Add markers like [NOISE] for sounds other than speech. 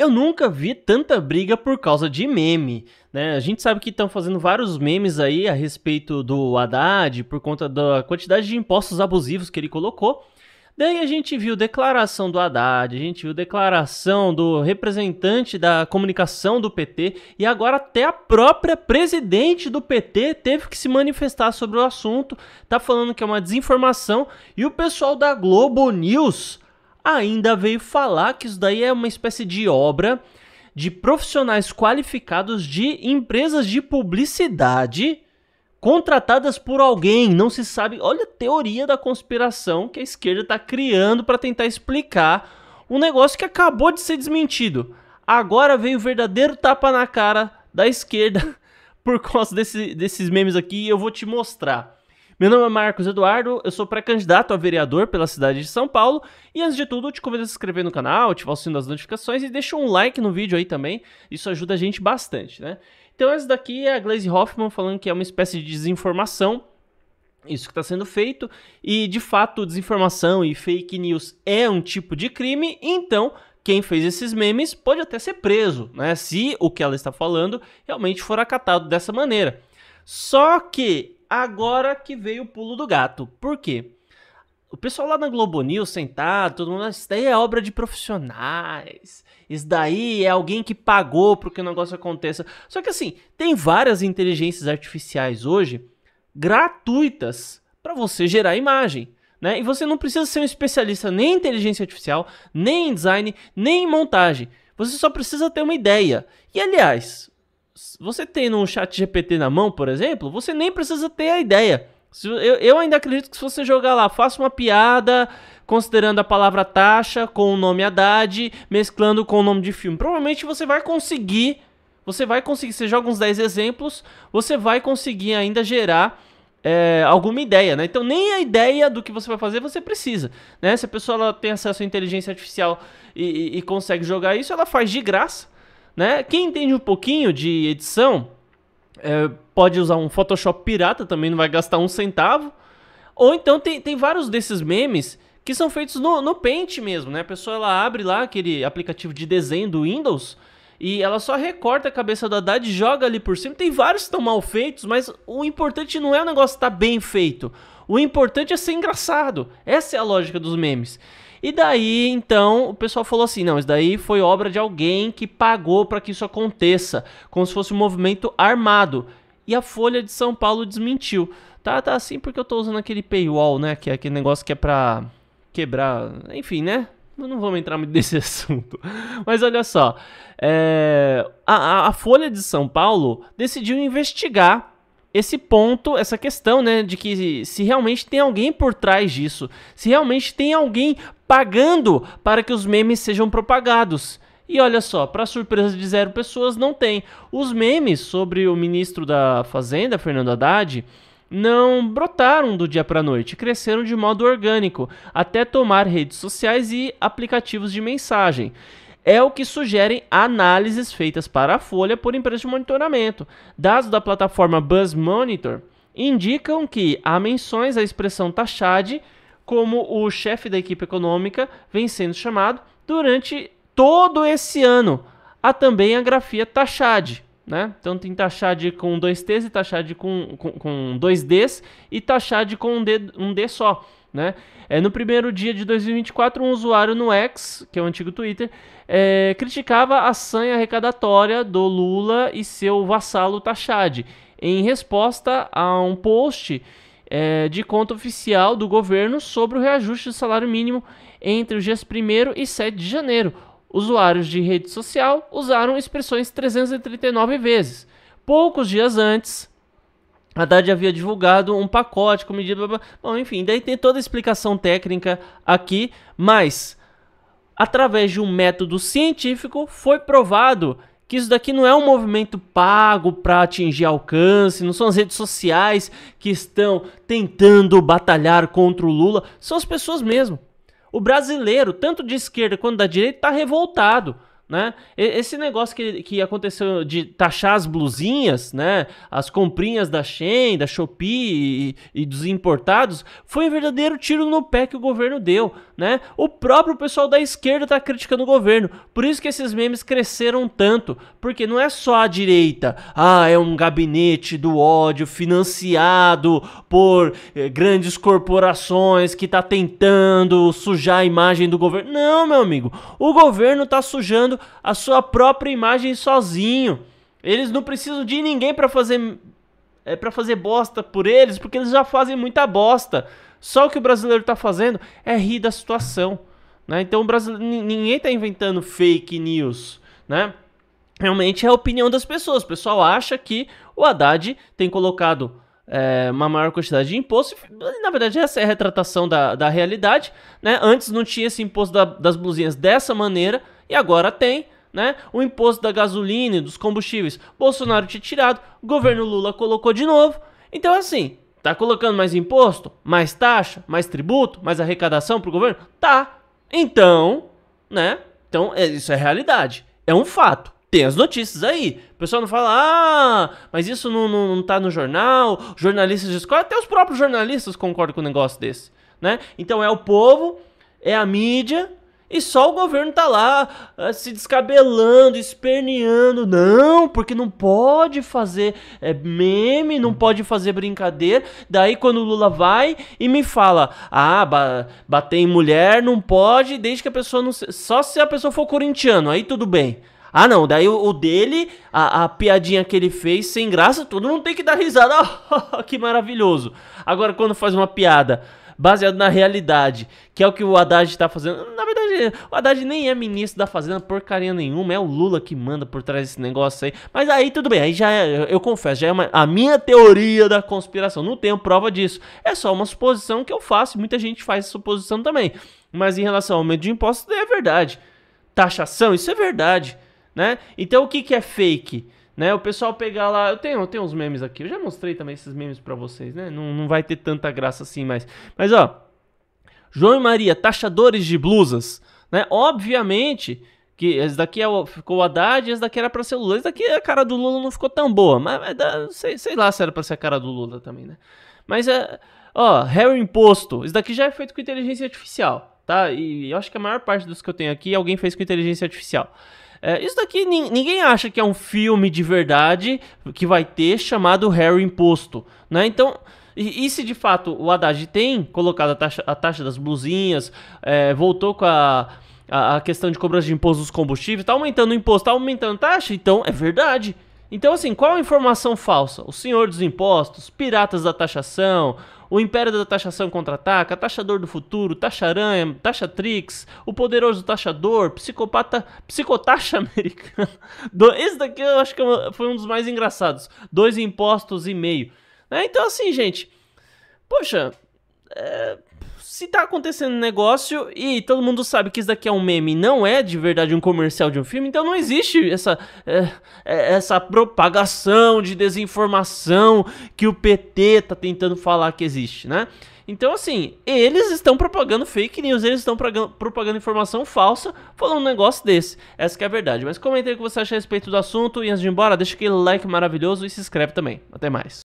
Eu nunca vi tanta briga por causa de meme, né? A gente sabe que estão fazendo vários memes aí a respeito do Haddad por conta da quantidade de impostos abusivos que ele colocou. Daí a gente viu declaração do Haddad, a gente viu declaração do representante da comunicação do PT e agora até a própria presidente do PT teve que se manifestar sobre o assunto, tá falando que é uma desinformação e o pessoal da Globo News ainda veio falar que isso daí é uma espécie de obra de profissionais qualificados de empresas de publicidade contratadas por alguém, não se sabe. Olha a teoria da conspiração que a esquerda está criando para tentar explicar um negócio que acabou de ser desmentido. Agora veio o verdadeiro tapa na cara da esquerda [LAUGHS] por causa desse, desses memes aqui e eu vou te mostrar. Meu nome é Marcos Eduardo, eu sou pré-candidato a vereador pela cidade de São Paulo. E antes de tudo, eu te convido a se inscrever no canal, ativar o sino das notificações e deixa um like no vídeo aí também. Isso ajuda a gente bastante, né? Então, essa daqui é a Glaze Hoffman falando que é uma espécie de desinformação isso que está sendo feito. E de fato, desinformação e fake news é um tipo de crime, então quem fez esses memes pode até ser preso, né? Se o que ela está falando realmente for acatado dessa maneira. Só que Agora que veio o pulo do gato. Por quê? O pessoal lá na Globo News sentado, todo mundo, ah, isso daí é obra de profissionais, isso daí é alguém que pagou para que o negócio aconteça. Só que assim, tem várias inteligências artificiais hoje gratuitas para você gerar imagem. Né? E você não precisa ser um especialista nem em inteligência artificial, nem em design, nem em montagem. Você só precisa ter uma ideia. E aliás, você tendo um chat GPT na mão, por exemplo, você nem precisa ter a ideia. Eu, ainda acredito que se você jogar lá, faça uma piada considerando a palavra taxa com o nome Haddad, mesclando com o nome de filme. Provavelmente você vai conseguir, você vai conseguir, você joga uns 10 exemplos, você vai conseguir ainda gerar é, alguma ideia, né? Então nem a ideia do que você vai fazer você precisa, né? Se a pessoa tem acesso à inteligência artificial e, e, e consegue jogar isso, ela faz de graça, né? Quem entende um pouquinho de edição é, pode usar um Photoshop pirata também, não vai gastar um centavo. Ou então tem, tem vários desses memes que são feitos no, no Paint mesmo, né? A pessoa ela abre lá aquele aplicativo de desenho do Windows e ela só recorta a cabeça do Haddad e joga ali por cima. Tem vários que estão mal feitos, mas o importante não é o negócio estar tá bem feito. O importante é ser engraçado. Essa é a lógica dos memes. E daí, então, o pessoal falou assim: não, isso daí foi obra de alguém que pagou para que isso aconteça, como se fosse um movimento armado. E a Folha de São Paulo desmentiu. Tá, tá assim porque eu tô usando aquele paywall, né? Que é aquele negócio que é pra quebrar. Enfim, né? não vamos entrar muito [LAUGHS] nesse assunto. Mas olha só. É... a, a Folha de São Paulo decidiu investigar esse ponto, essa questão, né, de que se realmente tem alguém por trás disso, se realmente tem alguém pagando para que os memes sejam propagados. E olha só, para surpresa de zero pessoas, não tem. Os memes sobre o ministro da Fazenda, Fernando Haddad, não brotaram do dia para noite, cresceram de modo orgânico, até tomar redes sociais e aplicativos de mensagem é o que sugerem análises feitas para a Folha por empresas de monitoramento. Dados da plataforma Buzz Monitor indicam que há menções à expressão taxade como o chefe da equipe econômica vem sendo chamado durante todo esse ano. Há também a grafia taxade, né? Então tem taxade com dois T's e taxade com, com, com dois D's e taxade com um D, um D só. Né? É, no primeiro dia de 2024, um usuário no X, que é o antigo Twitter, é, criticava a sanha arrecadatória do Lula e seu vassalo Tachad, em resposta a um post é, de conta oficial do governo sobre o reajuste do salário mínimo entre os dias 1 e 7 de janeiro. Usuários de rede social usaram expressões 339 vezes. Poucos dias antes, Haddad havia divulgado um pacote com medida. Blá, blá. Bom, enfim, daí tem toda a explicação técnica aqui, mas através de um método científico foi provado que isso daqui não é um movimento pago para atingir alcance, não são as redes sociais que estão tentando batalhar contra o Lula, são as pessoas mesmo. O brasileiro, tanto de esquerda quanto da direita, está revoltado né? Esse negócio que, que aconteceu de taxar as blusinhas, né? As comprinhas da Shein, da Shopee e, e, dos importados foi um verdadeiro tiro no pé que o governo deu, né? O próprio pessoal da esquerda tá criticando o governo. Por isso que esses memes cresceram tanto, porque não é só a direita. Ah, é um gabinete do ódio financiado por eh, grandes corporações que tá tentando sujar a imagem do governo. Não, meu amigo. O governo tá sujando a sua própria imagem sozinho. Eles não precisam de ninguém para fazer é, para fazer bosta por eles, porque eles já fazem muita bosta. Só o que o brasileiro tá fazendo é rir da situação, né? Então o brasileiro, ninguém tá inventando fake news, né? Realmente é a opinião das pessoas. O pessoal acha que o Haddad tem colocado é, uma maior quantidade de imposto. Na verdade, essa é a retratação da, da realidade. Né? Antes não tinha esse imposto da, das blusinhas dessa maneira. E agora tem, né? O imposto da gasolina e dos combustíveis. Bolsonaro tinha tirado, governo Lula colocou de novo. Então, assim, tá colocando mais imposto, mais taxa, mais tributo, mais arrecadação pro governo? Tá. Então, né? Então, é, isso é realidade. É um fato. Tem as notícias aí. O pessoal não fala, ah, mas isso não, não, não tá no jornal. Jornalistas de escola, até os próprios jornalistas concordam com um negócio desse, né? Então é o povo, é a mídia, e só o governo tá lá uh, se descabelando, esperneando. Não, porque não pode fazer é, meme, não pode fazer brincadeira. Daí quando o Lula vai e me fala: ah, ba bater em mulher não pode, desde que a pessoa não. Se... Só se a pessoa for corintiano, aí tudo bem. Ah, não, daí o, o dele, a, a, piadinha que ele fez sem graça, todo mundo tem que dar risada. [LAUGHS] Ah, que maravilhoso. Agora, quando faz uma piada baseado na realidade, que é o que o Haddad está fazendo. Na verdade, o Haddad nem é ministro da Fazenda, porcaria nenhuma, é o Lula que manda por trás desse negócio aí. Mas aí tudo bem, aí já é, eu confesso, já é uma, a minha teoria da conspiração. Não tenho prova disso. É só uma suposição que eu faço, muita gente faz suposição também. Mas em relação ao aumento de impostos, é verdade. Taxação, isso é verdade, né? Então o que, que é fake? Né? O pessoal pegar lá. Eu tenho, eu tenho uns memes aqui. Eu já mostrei também esses memes para vocês, né? Não, não vai ter tanta graça assim mais. Mas ó. João e Maria, taxadores de blusas. Né? Obviamente que esse daqui é o, ficou o Haddad, esse daqui era para ser o Lula. Esse daqui a cara do Lula não ficou tão boa, mas, mas sei, sei lá se era para ser a cara do Lula também, né? Mas é, ó, Harry Imposto, isso daqui já é feito com inteligência artificial, tá? E eu acho que a maior parte dos que eu tenho aqui alguém fez com inteligência artificial. É, isso daqui ninguém acha que é um filme de verdade que vai ter chamado Harry Imposto, né? Então, e, e se de fato o Haddad tem colocado a taxa, a taxa das blusinhas, é, voltou com a, a, a, questão de cobrança de imposto dos combustíveis, tá aumentando o imposto, tá aumentando a taxa, então é verdade. Então, assim, qual a informação falsa? O senhor dos impostos, piratas da taxação, o Império da Taxação Contra-Ataca, Taxador do Futuro, Taxa Aranha, Taxatrix, O Poderoso Taxador, Psicopata, Psicotaxa [LAUGHS] Americana. esse daqui eu acho que é foi um dos mais engraçados. Dois impostos e meio. Né? Então assim, gente, poxa, é, se tá acontecendo um negócio e todo mundo sabe que isso daqui é um meme, não é de verdade um comercial de um filme, então não existe essa, é, é essa propagação de desinformação que o PT tá tentando falar que existe, né? Então, assim, eles estão propagando fake news, eles estão propagando informação falsa, falando um negócio desse. Essa que é a verdade. Mas comenta aí o que você acha a respeito do assunto e antes de ir embora, deixa aquele like maravilhoso e se inscreve também. Até mais.